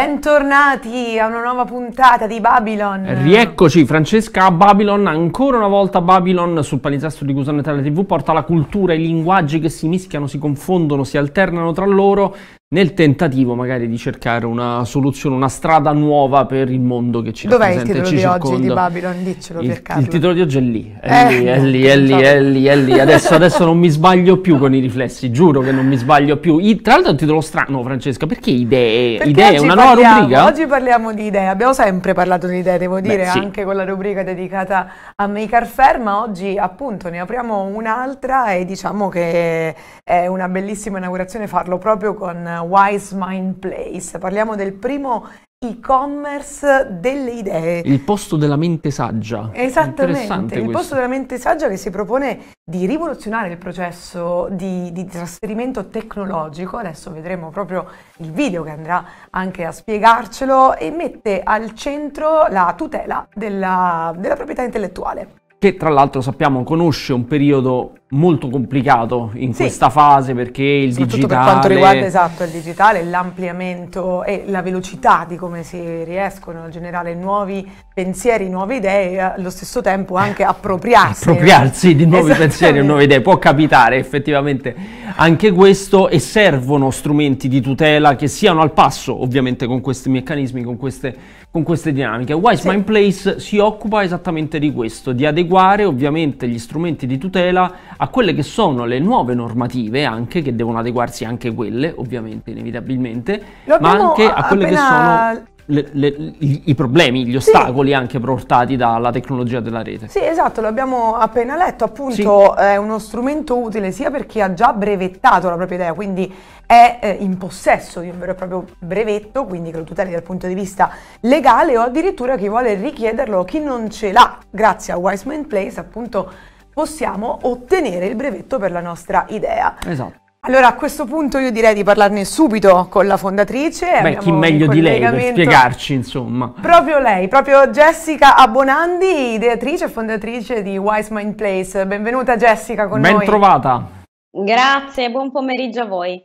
Bentornati a una nuova puntata di Babylon. Rieccoci, Francesca a Babylon, ancora una volta Babylon sul palinsesto di Gusano Italia TV porta la cultura, i linguaggi che si mischiano, si confondono, si alternano tra loro, nel tentativo magari di cercare una soluzione, una strada nuova per il mondo che ci Dov'è rappresenta ci circonda. Dov'è il titolo di oggi di Babylon? Diccelo il, per caso. Il titolo di oggi è lì, è eh, lì, è lì, è lì, è lì, è lì. Adesso, adesso, non mi sbaglio più con i riflessi, giuro che non mi sbaglio più. I, tra l'altro è un titolo strano, Francesca, perché idee? Perché idee, una nuova parliamo, rubrica? Oggi parliamo di idee, abbiamo sempre parlato di idee, devo dire, Beh, sì. anche con la rubrica dedicata a Make Maker Fair, ma oggi appunto ne apriamo un'altra e diciamo che è una bellissima inaugurazione farlo proprio con Wise Mind Place. Parliamo del primo e-commerce delle idee. Il posto della mente saggia. Esattamente, il posto della mente saggia che si propone di rivoluzionare il processo di, di, trasferimento tecnologico, adesso vedremo proprio il video che andrà anche a spiegarcelo, e mette al centro la tutela della, della proprietà intellettuale che tra l'altro sappiamo conosce un periodo molto complicato in sì. questa fase perché il digitale... per quanto riguarda esatto il digitale, l'ampliamento e la velocità di come si riescono a generare nuovi pensieri, nuove idee e eh, allo stesso tempo eh, anche appropriarsi. appropriarsi di nuovi pensieri e nuove idee, può capitare effettivamente anche questo e servono strumenti di tutela che siano al passo ovviamente con questi meccanismi, con queste con queste dinamiche. Wise sì. Mind Place si occupa esattamente di questo, di adeguare ovviamente gli strumenti di tutela a quelle che sono le nuove normative, anche che devono adeguarsi anche quelle, ovviamente, inevitabilmente, ma anche a quelle che sono le, le, i problemi, gli ostacoli sì. anche portati dalla tecnologia della rete. Sì, esatto, l'abbiamo appena letto, appunto sì. è uno strumento utile sia per chi ha già brevettato la propria idea, quindi è eh, in possesso di un vero e proprio brevetto, quindi che lo tuteli dal punto di vista legale o addirittura chi vuole richiederlo, chi non ce l'ha, grazie a Wiseman Place appunto possiamo ottenere il brevetto per la nostra idea. Esatto. Allora a questo punto io direi di parlarne subito con la fondatrice. Beh, chi meglio di lei per spiegarci, insomma. Proprio lei, proprio Jessica Abbonandi, ideatrice e fondatrice di Wise Mind Place. Benvenuta Jessica con ben noi. Ben trovata. Grazie, buon pomeriggio a voi.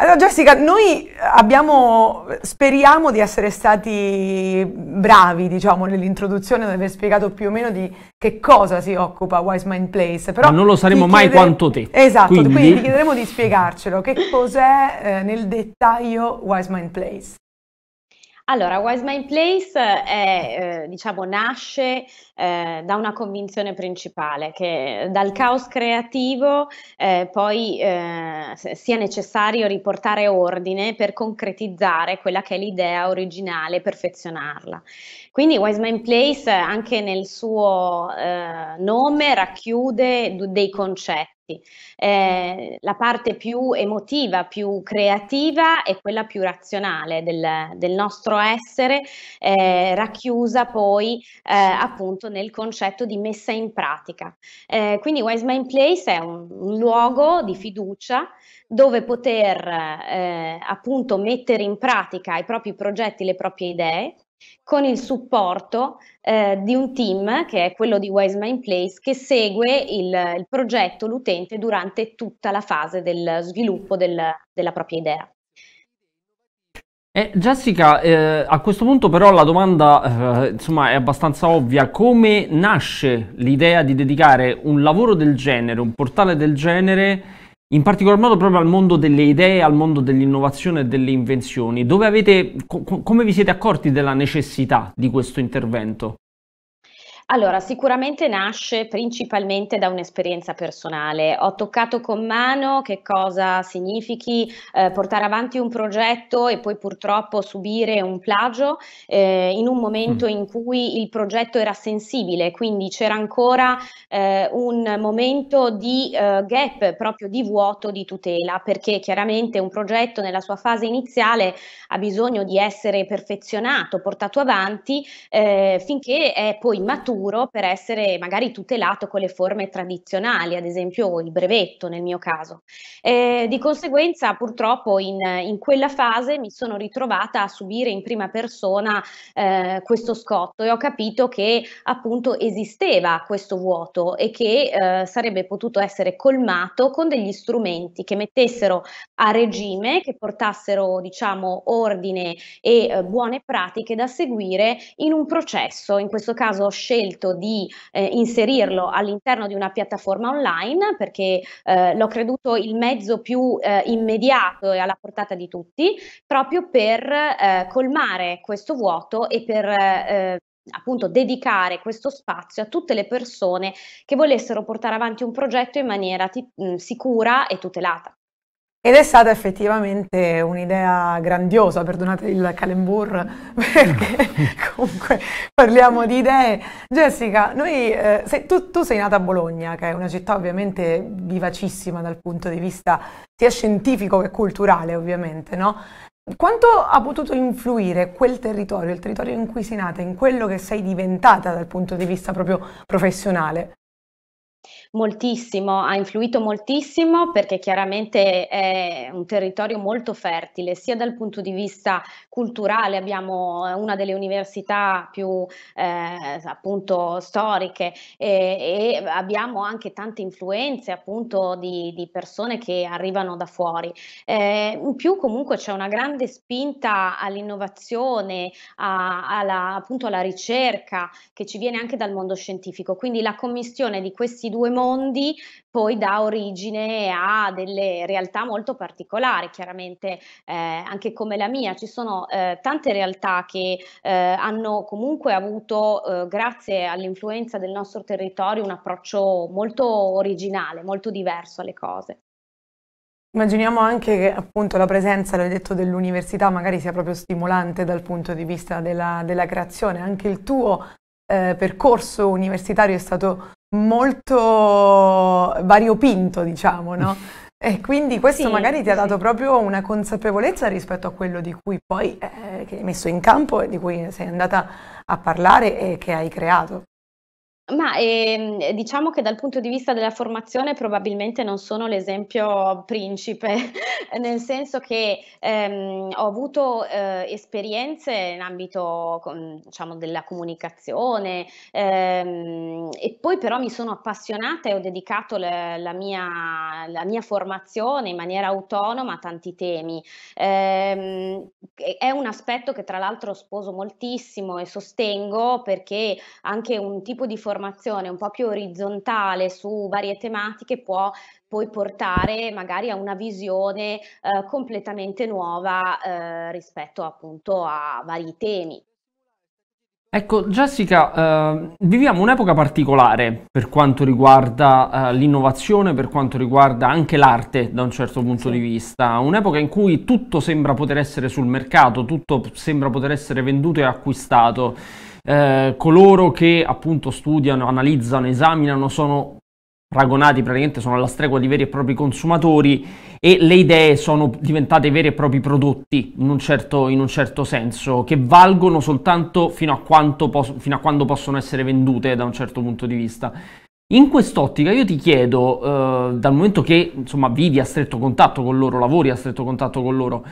Allora Jessica, noi abbiamo, speriamo di essere stati bravi, diciamo, nell'introduzione, di aver spiegato più o meno di che cosa si occupa Wise Mind Place. Però Ma non lo saremo mai chiedere... quanto te. Esatto, quindi... quindi ti chiederemo di spiegarcelo, che cos'è eh, nel dettaglio Wise Mind Place. Allora, Wise Mind Place è, eh, diciamo, nasce eh, da una convinzione principale che dal caos creativo eh, poi eh, sia necessario riportare ordine per concretizzare quella che è l'idea originale, perfezionarla. Quindi Wise Mind Place anche nel suo eh, nome racchiude dei concetti eh, la parte più emotiva, più creativa è quella più razionale del, del nostro essere, eh, racchiusa poi eh, appunto nel concetto di messa in pratica. Eh, quindi Wise Mind Place è un, un luogo di fiducia dove poter eh, appunto mettere in pratica i propri progetti, le proprie idee, con il supporto eh, di un team che è quello di Wise Mind Place che segue il, il progetto, l'utente durante tutta la fase del sviluppo del, della propria idea. Eh, Jessica, eh, a questo punto però la domanda eh, insomma, è abbastanza ovvia. Come nasce l'idea di dedicare un lavoro del genere, un portale del genere in particolar modo proprio al mondo delle idee, al mondo dell'innovazione e delle invenzioni, dove avete, co- come vi siete accorti della necessità di questo intervento? Allora, sicuramente nasce principalmente da un'esperienza personale. Ho toccato con mano che cosa significhi eh, portare avanti un progetto e poi purtroppo subire un plagio eh, in un momento mm. in cui il progetto era sensibile, quindi c'era ancora eh, un momento di eh, gap, proprio di vuoto di tutela, perché chiaramente un progetto nella sua fase iniziale ha bisogno di essere perfezionato, portato avanti eh, finché è poi maturo futuro per essere magari tutelato con le forme tradizionali, ad esempio il brevetto nel mio caso. Eh, di conseguenza purtroppo in, in, quella fase mi sono ritrovata a subire in prima persona eh, questo scotto e ho capito che appunto esisteva questo vuoto e che eh, sarebbe potuto essere colmato con degli strumenti che mettessero a regime, che portassero diciamo ordine e eh, buone pratiche da seguire in un processo, in questo caso scelto scelto di eh, inserirlo all'interno di una piattaforma online perché eh, l'ho creduto il mezzo più eh, immediato e alla portata di tutti, proprio per eh, colmare questo vuoto e per eh, appunto dedicare questo spazio a tutte le persone che volessero portare avanti un progetto in maniera t- sicura e tutelata. Ed è stata effettivamente un'idea grandiosa, perdonate il calembour, perché comunque parliamo di idee. Jessica, noi, eh, sei, tu, tu, sei nata a Bologna, che è una città ovviamente vivacissima dal punto di vista sia scientifico che culturale, ovviamente, no? Quanto ha potuto influire quel territorio, il territorio in cui sei nata, in quello che sei diventata dal punto di vista proprio professionale? Moltissimo, ha influito moltissimo perché chiaramente è un territorio molto fertile, sia dal punto di vista culturale, abbiamo eh, una delle università più eh, appunto storiche e, e, abbiamo anche tante influenze appunto di, di persone che arrivano da fuori. Eh, in più comunque c'è una grande spinta all'innovazione, a, alla, appunto alla ricerca che ci viene anche dal mondo scientifico, quindi la commissione di questi due due mondi poi dà origine a delle realtà molto particolari, chiaramente eh, anche come la mia, ci sono eh, tante realtà che eh, hanno comunque avuto, eh, grazie all'influenza del nostro territorio, un approccio molto originale, molto diverso alle cose. Immaginiamo anche che appunto la presenza, l'hai detto, dell'università magari sia proprio stimolante dal punto di vista della, della creazione, anche il tuo eh, percorso universitario è stato molto variopinto, diciamo, no? E quindi questo sì, magari ti ha dato sì. proprio una consapevolezza rispetto a quello di cui poi eh, hai messo in campo e di cui sei andata a parlare e che hai creato. Ma ehm, diciamo che dal punto di vista della formazione probabilmente non sono l'esempio principe, nel senso che ehm, ho avuto eh, esperienze in ambito diciamo, della comunicazione ehm, e poi però mi sono appassionata e ho dedicato la, la, mia, la mia, formazione in maniera autonoma a tanti temi. Ehm, è un aspetto che tra l'altro sposo moltissimo e sostengo perché anche un tipo di formazione formazione un po' più orizzontale su varie tematiche può poi portare magari a una visione eh, completamente nuova eh, rispetto appunto a vari temi. Ecco Jessica, eh, viviamo un'epoca particolare per quanto riguarda eh, l'innovazione, per quanto riguarda anche l'arte da un certo punto sì. di vista, un'epoca in cui tutto sembra poter essere sul mercato, tutto sembra poter essere venduto e acquistato. Eh, coloro che appunto studiano, analizzano, esaminano sono paragonati praticamente sono alla stregua di veri e propri consumatori e le idee sono diventate veri e propri prodotti in un certo, in un certo senso che valgono soltanto fino a, pos- fino a, quando possono essere vendute da un certo punto di vista. In quest'ottica io ti chiedo, eh, dal momento che insomma vivi a stretto contatto con loro, lavori a stretto contatto con loro,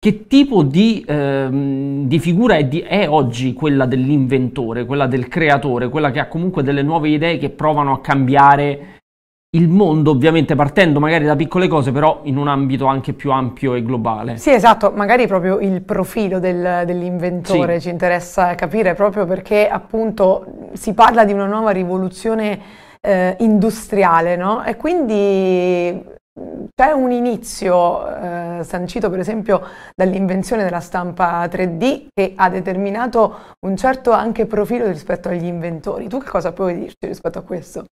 che tipo di, ehm, di figura è, di, è, oggi quella dell'inventore, quella del creatore, quella che ha comunque delle nuove idee che provano a cambiare il mondo, ovviamente partendo magari da piccole cose, però in un ambito anche più ampio e globale? Sì, esatto, magari proprio il profilo del, dell'inventore sì. ci interessa capire, proprio perché appunto si parla di una nuova rivoluzione eh, industriale, no? E quindi c'è un inizio eh, sancito per esempio dall'invenzione della stampa 3D che ha determinato un certo anche profilo rispetto agli inventori. Tu che cosa puoi dirci rispetto a questo?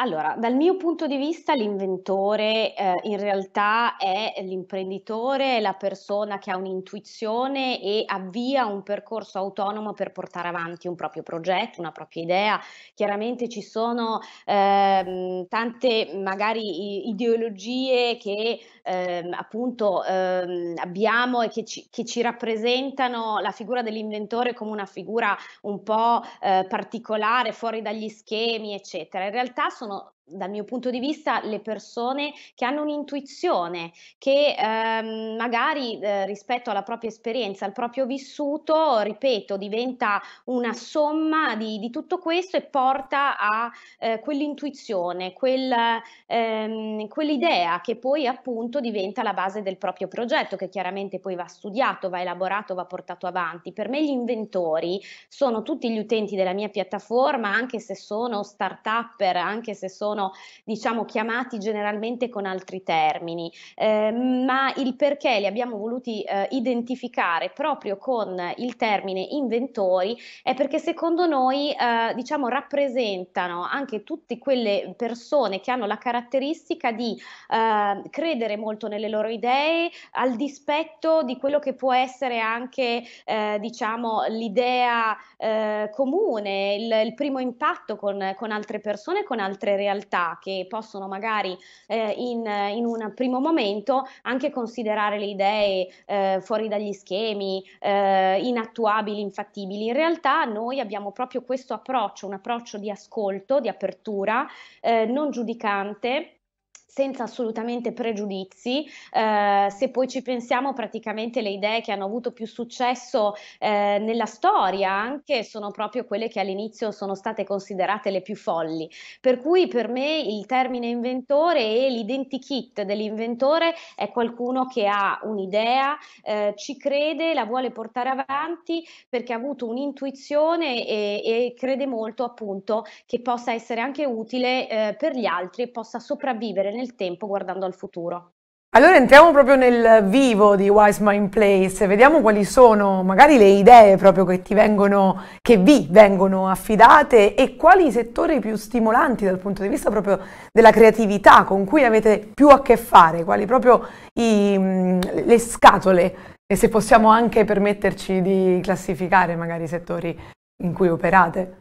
Allora, dal mio punto di vista l'inventore eh, in realtà è l'imprenditore, è la persona che ha un'intuizione e avvia un percorso autonomo per portare avanti un proprio progetto, una propria idea. Chiaramente ci sono ehm, tante magari ideologie che ehm, appunto ehm, abbiamo e che ci, che ci, rappresentano la figura dell'inventore come una figura un po' eh, particolare, fuori dagli schemi, eccetera. In realtà sono personal dal mio punto di vista, le persone che hanno un'intuizione, che ehm, magari eh, rispetto alla propria esperienza, al proprio vissuto, ripeto, diventa una somma di, di tutto questo e porta a eh, quell'intuizione, quel, ehm, quell'idea che poi appunto diventa la base del proprio progetto, che chiaramente poi va studiato, va elaborato, va portato avanti. Per me gli inventori sono tutti gli utenti della mia piattaforma, anche se sono start-upper, anche se sono sono diciamo chiamati generalmente con altri termini, eh, ma il perché li abbiamo voluti eh, identificare proprio con il termine inventori è perché secondo noi eh, diciamo rappresentano anche tutte quelle persone che hanno la caratteristica di ehm, credere molto nelle loro idee al dispetto di quello che può essere anche eh, diciamo l'idea eh, comune, il, il, primo impatto con, con altre persone, con altre realtà libertà che possono magari eh, in, in, un primo momento anche considerare le idee eh, fuori dagli schemi, eh, inattuabili, infattibili. In realtà noi abbiamo proprio questo approccio, un approccio di ascolto, di apertura, eh, non giudicante senza assolutamente pregiudizi. Eh, se poi ci pensiamo, praticamente le idee che hanno avuto più successo eh, nella storia anche sono proprio quelle che all'inizio sono state considerate le più folli. Per cui per me il termine inventore e l'identikit dell'inventore è qualcuno che ha un'idea, eh, ci crede, la vuole portare avanti perché ha avuto un'intuizione e, e crede molto appunto che possa essere anche utile eh, per gli altri e possa sopravvivere nel il tempo guardando al futuro. Allora entriamo proprio nel vivo di Wise Mind Place, vediamo quali sono magari le idee proprio che ti vengono, che vi vengono affidate e quali i settori più stimolanti dal punto di vista proprio della creatività con cui avete più a che fare, quali proprio i, mm, le scatole e se possiamo anche permetterci di classificare magari i settori in cui operate.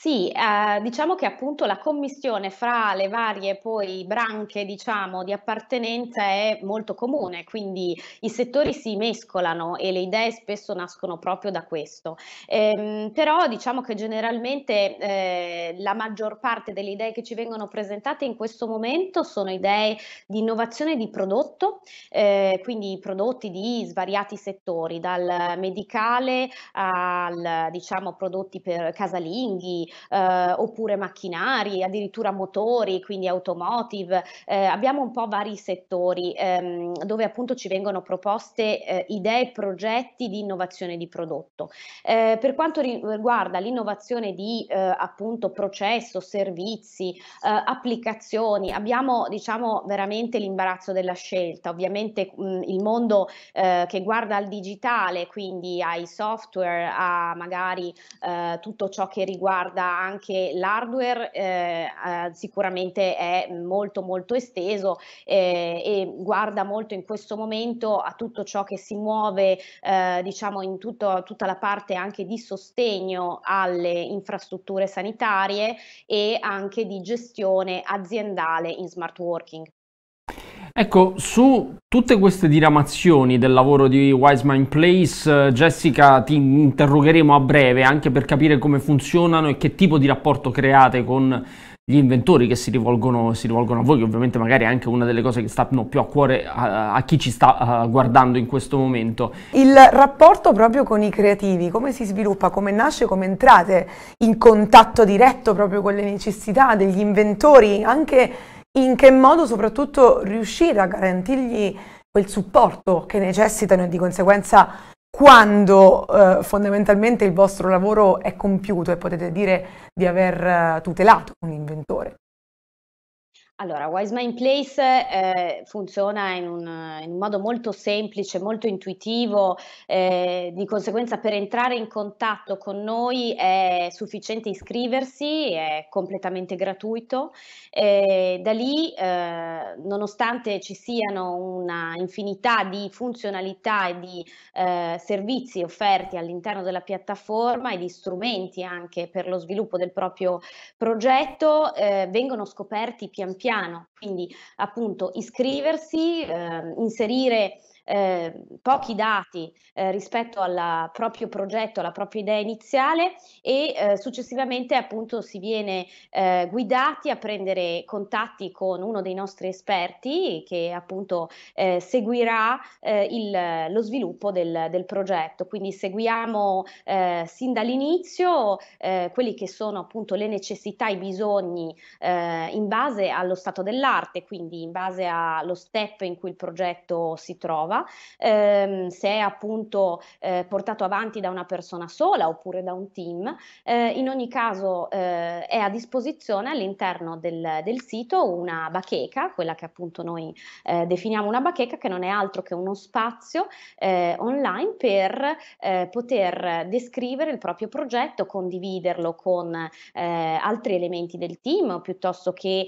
Sì, ehm, diciamo che appunto la commissione fra le varie poi branche, diciamo, di appartenenza è molto comune, quindi i settori si mescolano e le idee spesso nascono proprio da questo. Ehm, però diciamo che generalmente eh, la maggior parte delle idee che ci vengono presentate in questo momento sono idee di innovazione di prodotto, eh, quindi prodotti di svariati settori, dal medicale al diciamo prodotti per casalinghi, eh, oppure macchinari, addirittura motori, quindi automotive. Eh, abbiamo un po' vari settori ehm, dove appunto ci vengono proposte eh, idee e progetti di innovazione di prodotto. Eh, per quanto riguarda l'innovazione di eh, appunto processo, servizi, eh, applicazioni, abbiamo diciamo veramente l'imbarazzo della scelta. Ovviamente mh, mm, il mondo che guarda al digitale, quindi ai software, a magari tutto ciò che riguarda riguarda anche l'hardware eh, eh, sicuramente è molto molto esteso eh, e guarda molto in questo momento a tutto ciò che si muove eh, diciamo in tutto, tutta la parte anche di sostegno alle infrastrutture sanitarie e anche di gestione aziendale in smart working. Ecco, su tutte queste diramazioni del lavoro di Wise Mind Place, eh, Jessica, ti interrogheremo a breve anche per capire come funzionano e che tipo di rapporto create con gli inventori che si rivolgono, si rivolgono a voi, che ovviamente magari è anche una delle cose che stanno più a cuore a, a chi ci sta uh, guardando in questo momento. Il rapporto proprio con i creativi, come si sviluppa, come nasce, come entrate in contatto diretto proprio con le necessità degli inventori, anche in che modo soprattutto riuscire a garantirgli quel supporto che necessitano e di conseguenza quando eh, fondamentalmente il vostro lavoro è compiuto e potete dire di aver eh, tutelato un inventore. Allora, Wise Mind Place eh, funziona in un, in un, modo molto semplice, molto intuitivo, eh, di conseguenza per entrare in contatto con noi è sufficiente iscriversi, è completamente gratuito. Eh, da lì, eh, nonostante ci siano una infinità di funzionalità e di eh, servizi offerti all'interno della piattaforma e di strumenti anche per lo sviluppo del proprio progetto, eh, vengono scoperti pian piano piano, quindi appunto iscriversi, eh, inserire eh, pochi dati eh, rispetto al proprio progetto, alla propria idea iniziale e eh, successivamente appunto si viene eh, guidati a prendere contatti con uno dei nostri esperti che appunto eh, seguirà eh, il, lo sviluppo del, del, progetto. Quindi seguiamo sin dall'inizio quelli che sono appunto le necessità, i bisogni in base allo stato dell'arte, quindi in base allo step in cui il progetto si trova ehm, se è appunto eh, portato avanti da una persona sola oppure da un team, eh, in ogni caso eh, è a disposizione all'interno del, del, sito una bacheca, quella che appunto noi eh, definiamo una bacheca, che non è altro che uno spazio eh, online per eh, poter descrivere il proprio progetto, condividerlo con altri elementi del team piuttosto che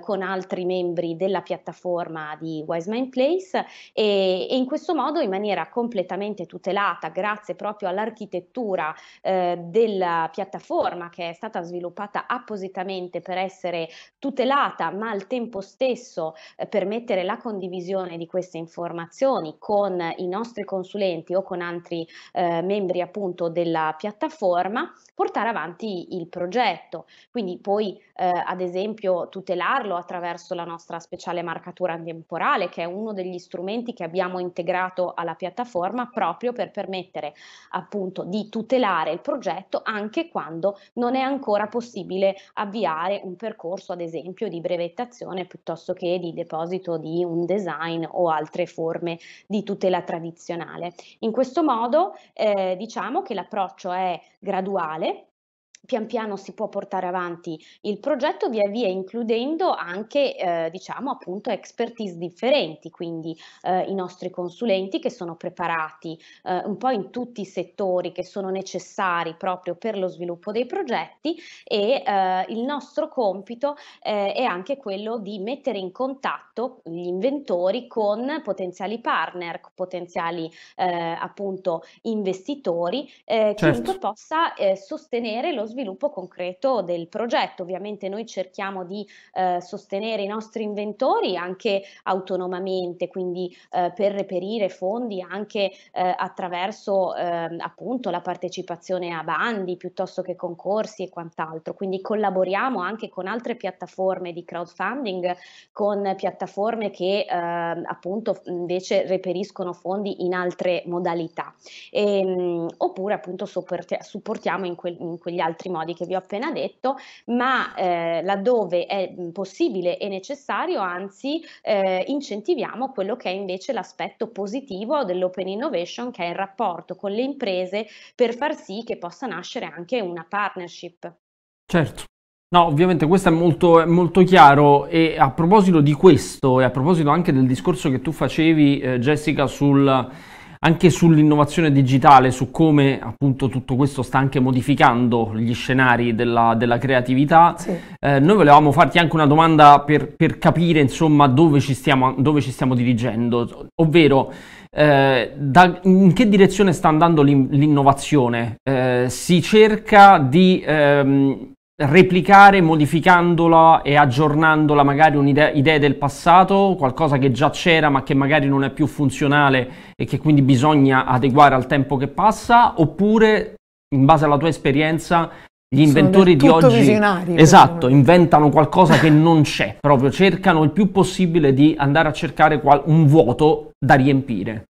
con altri membri della piattaforma di Wise Mind Place e, e in questo modo in maniera completamente tutelata grazie proprio all'architettura eh, della piattaforma che è stata sviluppata appositamente per essere tutelata ma al tempo stesso eh, permettere la condivisione di queste informazioni con i nostri consulenti o con altri eh, membri appunto della piattaforma portare avanti il progetto quindi poi eh, ad esempio tutelarlo attraverso la nostra speciale marcatura temporale che è uno degli strumenti che abbiamo integrato alla piattaforma proprio per permettere appunto di tutelare il progetto anche quando non è ancora possibile avviare un percorso ad esempio di brevettazione piuttosto che di deposito di un design o altre forme di tutela tradizionale. In questo modo eh, diciamo che l'approccio è graduale pian piano si può portare avanti il progetto via via includendo anche eh, diciamo appunto expertise differenti quindi eh, i nostri consulenti che sono preparati eh, un po' in tutti i settori che sono necessari proprio per lo sviluppo dei progetti e eh, il nostro compito eh, è anche quello di mettere in contatto gli inventori con potenziali partner potenziali eh, appunto investitori eh, certo. chiunque possa sostenere lo sviluppo sviluppo concreto del progetto. Ovviamente noi cerchiamo di eh, sostenere i nostri inventori anche autonomamente, quindi eh, per reperire fondi anche eh, attraverso ehm, appunto la partecipazione a bandi piuttosto che concorsi e quant'altro. Quindi collaboriamo anche con altre piattaforme di crowdfunding, con piattaforme che ehm, appunto invece reperiscono fondi in altre modalità e, ehm, oppure appunto supportiamo in, que- in quegli altri altri modi che vi ho appena detto, ma eh, laddove è possibile e necessario, anzi eh, incentiviamo quello che è invece l'aspetto positivo dell'open innovation, che è il rapporto con le imprese per far sì che possa nascere anche una partnership. Certo. No, ovviamente questo è molto, molto, chiaro e a proposito di questo e a proposito anche del discorso che tu facevi eh, Jessica sul anche sull'innovazione digitale, su come appunto tutto questo sta anche modificando gli scenari della, della creatività. Sì. Eh, noi volevamo farti anche una domanda per, per capire insomma dove ci stiamo, dove ci stiamo dirigendo, ovvero eh, da, in che direzione sta andando l'innovazione? Eh, si cerca di ehm, replicare modificandola e aggiornandola magari un'idea del passato, qualcosa che già c'era ma che magari non è più funzionale e che quindi bisogna adeguare al tempo che passa, oppure in base alla tua esperienza gli inventori di oggi esatto, inventano qualcosa che non c'è, proprio cercano il più possibile di andare a cercare qual- un vuoto da riempire.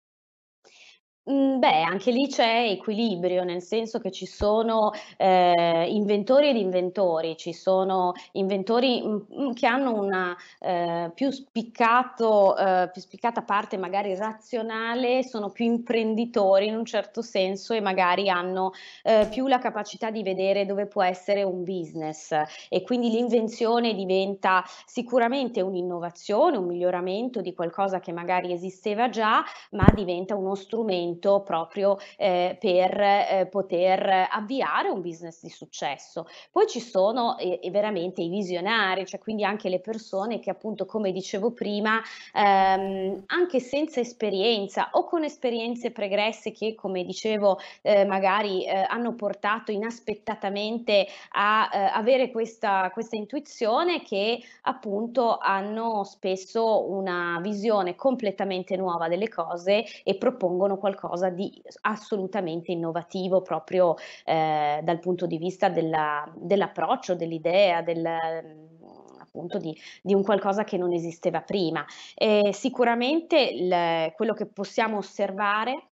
Mhmm, beh, anche lì c'è equilibrio, nel senso che ci sono, ehm, inventori ed inventori. Ci sono inventori, mhmm, mhmm, che hanno una, ehm, più spiccato ehm, più spiccata parte magari razionale, sono più imprenditori in un certo senso e magari hanno, ehm, più la capacità di vedere dove può essere un business e quindi l'invenzione diventa sicuramente un'innovazione, un miglioramento di qualcosa che magari esisteva già, ma diventa uno strumento strumento proprio eh, per eh, poter avviare un business di successo. Poi ci sono eh, veramente i visionari, cioè quindi anche le persone che appunto come dicevo prima, ehm, anche senza esperienza o con esperienze pregresse che come dicevo eh, magari eh, hanno portato inaspettatamente a eh, avere questa, questa intuizione che appunto hanno spesso una visione completamente nuova delle cose e propongono qualcosa qualcosa di assolutamente innovativo proprio eh, dal punto di vista della, dell'approccio, dell'idea, del, mm, appunto di, di, un qualcosa che non esisteva prima. Eh, sicuramente il, quello che possiamo osservare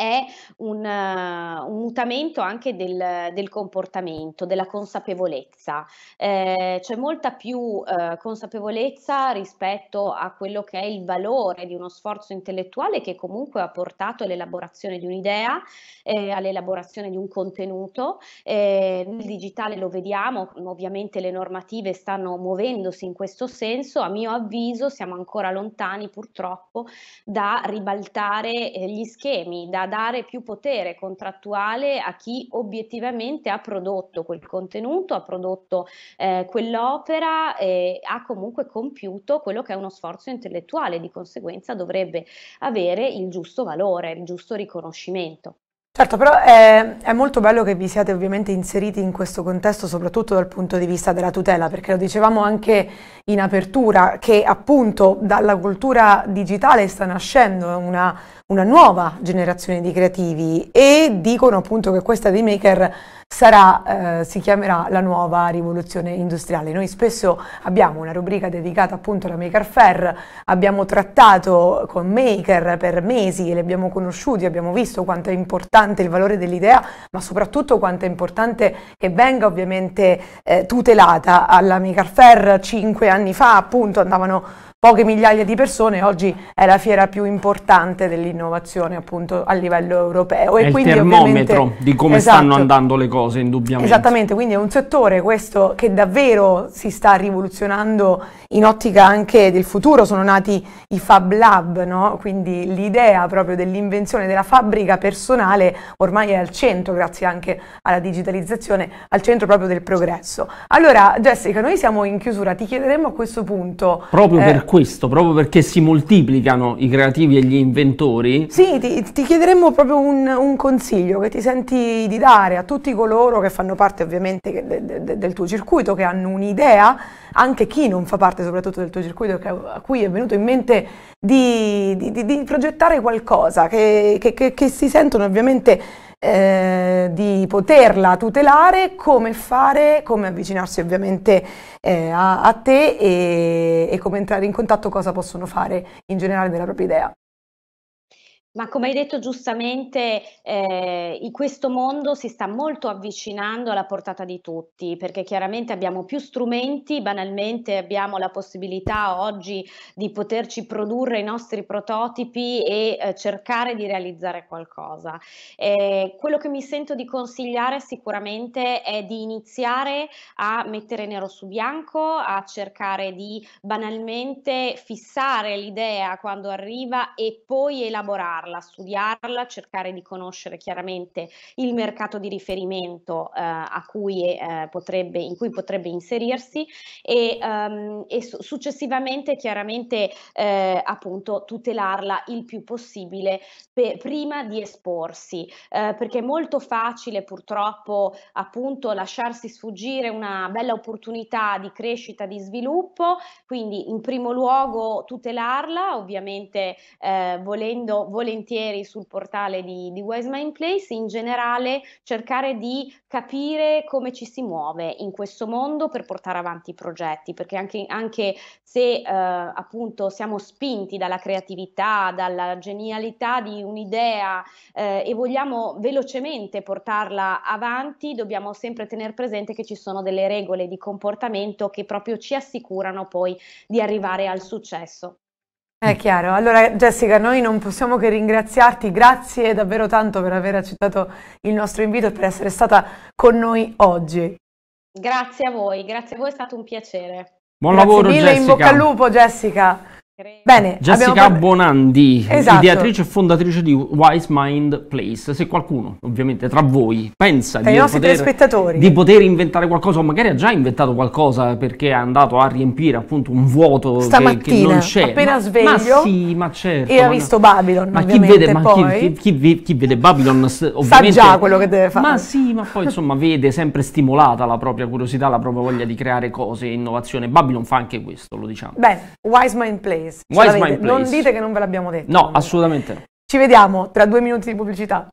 è un, uh, un, mutamento anche del, del comportamento, della consapevolezza. Eh, c'è molta più uh, consapevolezza rispetto a quello che è il valore di uno sforzo intellettuale che comunque ha portato all'elaborazione di un'idea, eh, all'elaborazione di un contenuto. Eh, nel digitale lo vediamo, ovviamente le normative stanno muovendosi in questo senso. A mio avviso siamo ancora lontani purtroppo da ribaltare eh, gli schemi, da dare più potere contrattuale a chi obiettivamente ha prodotto quel contenuto, ha prodotto eh, quell'opera e ha comunque compiuto quello che è uno sforzo intellettuale, di conseguenza dovrebbe avere il giusto valore, il giusto riconoscimento. Certo, però è, è, molto bello che vi siate ovviamente inseriti in questo contesto, soprattutto dal punto di vista della tutela, perché lo dicevamo anche in apertura, che appunto dalla cultura digitale sta nascendo una, una nuova generazione di creativi e dicono appunto che questa dei maker sarà, eh, si chiamerà la nuova rivoluzione industriale. Noi spesso abbiamo una rubrica dedicata appunto alla Maker Fair, abbiamo trattato con maker per mesi e li abbiamo conosciuti, abbiamo visto quanto è importante il valore dell'idea, ma soprattutto quanto è importante che venga ovviamente eh, tutelata. Alla Maker Fair cinque anni fa appunto andavano poche migliaia di persone, oggi è la fiera più importante dell'innovazione appunto a livello europeo. È e il termometro di come esatto, stanno andando le cose indubbiamente. Esattamente, quindi è un settore questo che davvero si sta rivoluzionando in ottica anche del futuro, sono nati i Fab Lab, no? quindi l'idea proprio dell'invenzione della fabbrica personale ormai è al centro, grazie anche alla digitalizzazione, al centro proprio del progresso. Allora Jessica, noi siamo in chiusura, ti chiederemo a questo punto... Proprio eh, per questo, proprio perché si moltiplicano i creativi e gli inventori. Sì, ti, ti chiederemmo proprio un, un, consiglio che ti senti di dare a tutti coloro che fanno parte ovviamente de, de, del tuo circuito, che hanno un'idea, anche chi non fa parte soprattutto del tuo circuito, che, a cui è venuto in mente di, di, di, di progettare qualcosa, che, che, che si sentono ovviamente eh, di poterla tutelare, come fare, come avvicinarsi ovviamente eh, a, a, te e, e come entrare in contatto, cosa possono fare in generale della propria idea. Ma come hai detto giustamente, eh, in questo mondo si sta molto avvicinando alla portata di tutti, perché chiaramente abbiamo più strumenti, banalmente abbiamo la possibilità oggi di poterci produrre i nostri prototipi e eh, cercare di realizzare qualcosa. Eh, quello che mi sento di consigliare sicuramente è di iniziare a mettere nero su bianco, a cercare di banalmente fissare l'idea quando arriva e poi elaborare prepararla, studiarla, cercare di conoscere chiaramente il mercato di riferimento eh, cui, eh, potrebbe, in cui potrebbe inserirsi e, ehm, e successivamente chiaramente eh, appunto tutelarla il più possibile per, prima di esporsi, eh, perché è molto facile purtroppo appunto lasciarsi sfuggire una bella opportunità di crescita, di sviluppo, quindi in primo luogo tutelarla, ovviamente eh, volendo, volendo volentieri sul portale di, di Wise Mind Place, in generale cercare di capire come ci si muove in questo mondo per portare avanti i progetti, perché anche, anche se eh, appunto siamo spinti dalla creatività, dalla genialità di un'idea eh, e vogliamo velocemente portarla avanti, dobbiamo sempre tenere presente che ci sono delle regole di comportamento che proprio ci assicurano poi di arrivare al successo. È chiaro. Allora Jessica, noi non possiamo che ringraziarti, grazie davvero tanto per aver accettato il nostro invito e per essere stata con noi oggi. Grazie a voi, grazie a voi, è stato un piacere. Buon grazie lavoro mille, Jessica. in bocca al lupo Jessica. Bene, Jessica Bonandi, esatto. ideatrice e fondatrice di Wise Mind Place. Se qualcuno, ovviamente tra voi, pensa di poter, di poter, inventare qualcosa, o magari ha già inventato qualcosa perché è andato a riempire appunto un vuoto che, che non c'è. Appena ma, sveglio, ma sì, ma certo. E ha visto Babylon. Ma chi vede, ma chi, chi, chi, chi, vede Babylon, ovviamente. Sa già quello che deve fare. Ma sì, ma poi insomma vede sempre stimolata la propria curiosità, la propria voglia di creare cose e innovazione. Babylon fa anche questo, lo diciamo. Bene, Wise Mind Place. Place. Why is my place? Non dite che non ve l'abbiamo detto. No, assolutamente. Ci vediamo tra due minuti di pubblicità.